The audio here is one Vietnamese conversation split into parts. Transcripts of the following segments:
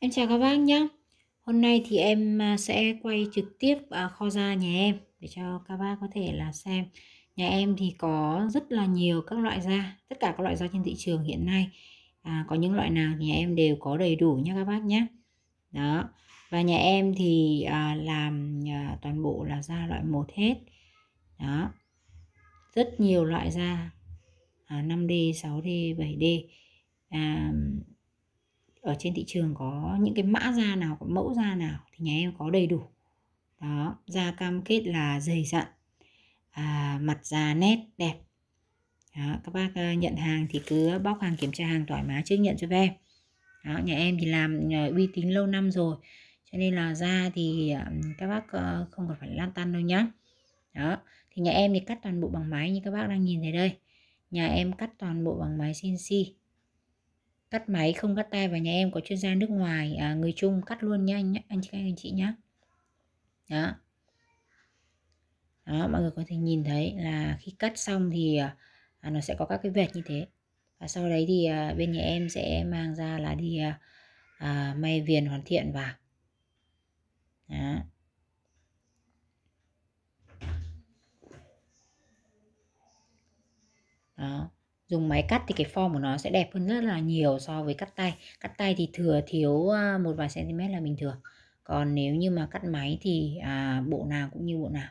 Em chào các bác nhé Hôm nay thì em à, sẽ quay trực tiếp kho ra nhà em để cho các bác có thể là xem nhà em thì có rất là nhiều các loại da tất cả các loại da trên thị trường hiện nay à, có những loại nào thì nhà em đều có đầy đủ nhé các bác nhé đó và nhà em thì à, làm à, toàn bộ là da loại một hết đó rất nhiều loại da à, 5D 6D 7D à, ở trên thị trường có những cái mã da nào có mẫu da nào thì nhà em có đầy đủ đó da cam kết là dày dặn à, mặt da nét đẹp đó, các bác à, nhận hàng thì cứ bóc hàng kiểm tra hàng thoải mái trước nhận cho về. đó, nhà em thì làm ờ, uy tín lâu năm rồi cho nên là da thì ờ, các bác ờ, không cần phải lan tan đâu nhá đó thì nhà em thì cắt toàn bộ bằng máy như các bác đang nhìn thấy đây nhà em cắt toàn bộ bằng máy CNC cắt máy không cắt tay và nhà em có chuyên gia nước ngoài à, người Trung cắt luôn nha anh anh chị anh chị nhé đó đó mọi người có thể nhìn thấy là khi cắt xong thì à, à, nó sẽ có các cái vệt như thế và sau đấy thì à, bên nhà em sẽ mang ra là đi à, à, may viền hoàn thiện vào đó. đó dùng máy cắt thì cái form của nó sẽ đẹp hơn rất là nhiều so với cắt tay cắt tay thì thừa thiếu à, một vài cm là bình thường còn nếu như mà cắt máy thì à, bộ nào cũng như bộ nào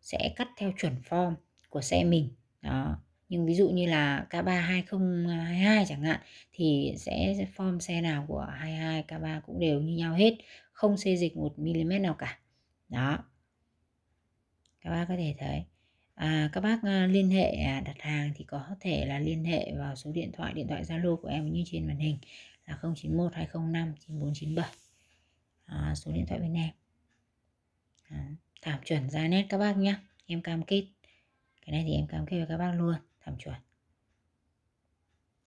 sẽ cắt theo chuẩn form của xe mình đó nhưng ví dụ như là K3 2022 chẳng hạn thì sẽ form xe nào của 22 K3 cũng đều như nhau hết không xê dịch 1 mm nào cả đó các bác có thể thấy à, các bác à, liên hệ à, đặt hàng thì có thể là liên hệ vào số điện thoại điện thoại Zalo của em như trên màn hình là 091 205 9497 à, số điện thoại bên em à, thảm chuẩn ra nét các bác nhé em cam kết cái này thì em cam kết với các bác luôn thảm chuẩn